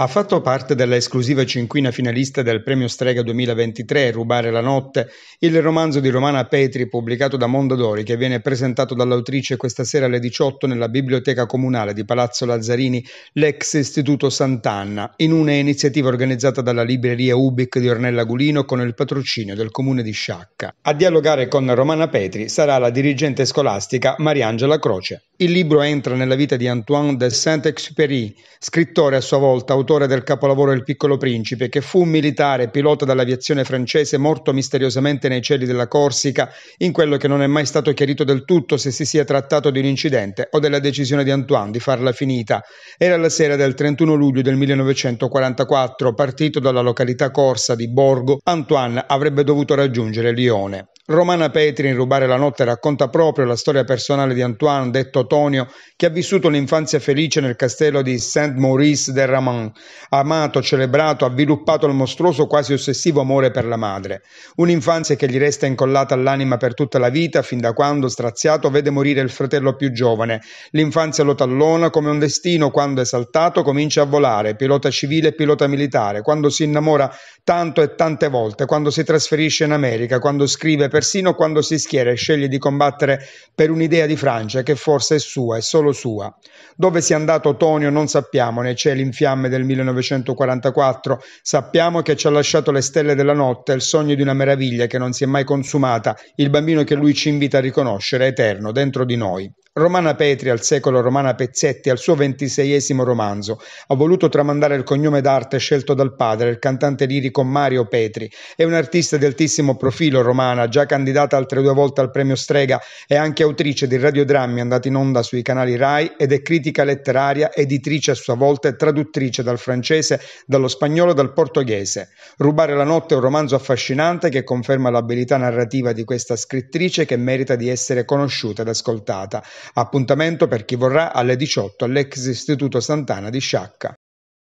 Ha fatto parte della esclusiva cinquina finalista del Premio Strega 2023 Rubare la notte, il romanzo di Romana Petri pubblicato da Mondadori che viene presentato dall'autrice questa sera alle 18 nella Biblioteca Comunale di Palazzo Lazzarini, l'ex Istituto Sant'Anna, in una iniziativa organizzata dalla libreria Ubic di Ornella Gulino con il patrocinio del comune di Sciacca. A dialogare con Romana Petri sarà la dirigente scolastica Mariangela Croce. Il libro entra nella vita di Antoine de Saint-Exupéry, scrittore a sua volta autore del capolavoro Il piccolo principe, che fu un militare pilota dell'aviazione francese morto misteriosamente nei cieli della Corsica, in quello che non è mai stato chiarito del tutto se si sia trattato di un incidente o della decisione di Antoine di farla finita. Era la sera del 31 luglio del 1944, partito dalla località corsa di Borgo, Antoine avrebbe dovuto raggiungere Lione. Romana Petri in Rubare la notte racconta proprio la storia personale di Antoine, detto Tonio, che ha vissuto un'infanzia felice nel castello di Saint-Maurice de Raman. Amato, celebrato, ha sviluppato il mostruoso quasi ossessivo amore per la madre. Un'infanzia che gli resta incollata all'anima per tutta la vita, fin da quando, straziato, vede morire il fratello più giovane. L'infanzia lo tallona come un destino, quando esaltato comincia a volare, pilota civile e pilota militare, quando si innamora tanto e tante volte, quando si trasferisce in America, quando scrive per persino quando si schiera e sceglie di combattere per un'idea di Francia che forse è sua e solo sua. Dove sia andato Tonio non sappiamo, nei cieli in fiamme del 1944, sappiamo che ci ha lasciato le stelle della notte, il sogno di una meraviglia che non si è mai consumata, il bambino che lui ci invita a riconoscere eterno dentro di noi. Romana Petri al secolo Romana Pezzetti al suo ventiseiesimo romanzo ha voluto tramandare il cognome d'arte scelto dal padre, il cantante lirico Mario Petri. È un'artista di altissimo profilo romana, già candidata altre due volte al premio Strega, è anche autrice di radiodrammi andati in onda sui canali RAI ed è critica letteraria, editrice a sua volta e traduttrice dal francese, dallo spagnolo e dal portoghese. Rubare la notte è un romanzo affascinante che conferma l'abilità narrativa di questa scrittrice che merita di essere conosciuta ed ascoltata. Appuntamento per chi vorrà alle 18 all'ex Istituto Sant'Ana di Sciacca.